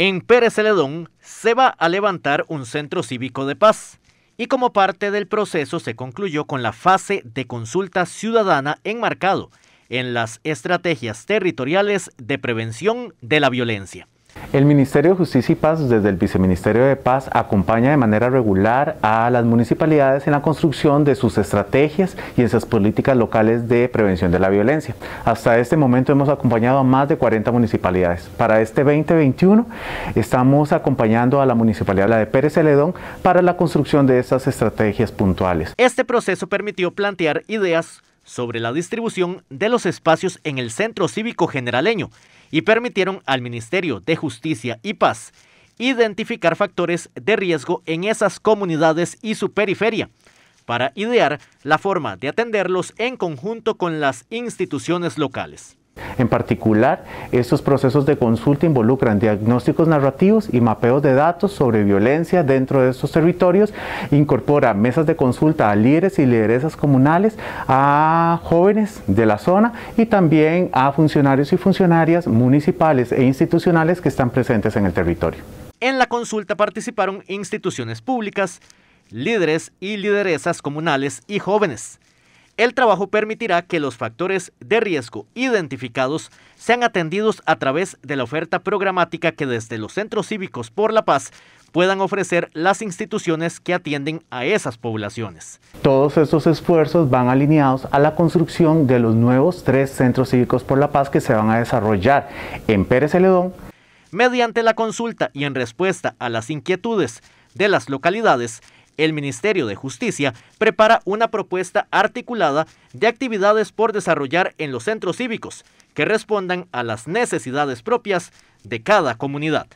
En Pérez Celedón se va a levantar un centro cívico de paz y como parte del proceso se concluyó con la fase de consulta ciudadana enmarcado en las estrategias territoriales de prevención de la violencia. El Ministerio de Justicia y Paz, desde el Viceministerio de Paz, acompaña de manera regular a las municipalidades en la construcción de sus estrategias y en sus políticas locales de prevención de la violencia. Hasta este momento hemos acompañado a más de 40 municipalidades. Para este 2021 estamos acompañando a la municipalidad de Pérez Celedón para la construcción de estas estrategias puntuales. Este proceso permitió plantear ideas sobre la distribución de los espacios en el Centro Cívico Generaleño y permitieron al Ministerio de Justicia y Paz identificar factores de riesgo en esas comunidades y su periferia para idear la forma de atenderlos en conjunto con las instituciones locales. En particular, estos procesos de consulta involucran diagnósticos narrativos y mapeos de datos sobre violencia dentro de estos territorios, incorpora mesas de consulta a líderes y lideresas comunales, a jóvenes de la zona y también a funcionarios y funcionarias municipales e institucionales que están presentes en el territorio. En la consulta participaron instituciones públicas, líderes y lideresas comunales y jóvenes. El trabajo permitirá que los factores de riesgo identificados sean atendidos a través de la oferta programática que desde los centros cívicos por la paz puedan ofrecer las instituciones que atienden a esas poblaciones. Todos estos esfuerzos van alineados a la construcción de los nuevos tres centros cívicos por la paz que se van a desarrollar en Pérez Celedón. Mediante la consulta y en respuesta a las inquietudes de las localidades, el Ministerio de Justicia prepara una propuesta articulada de actividades por desarrollar en los centros cívicos que respondan a las necesidades propias de cada comunidad.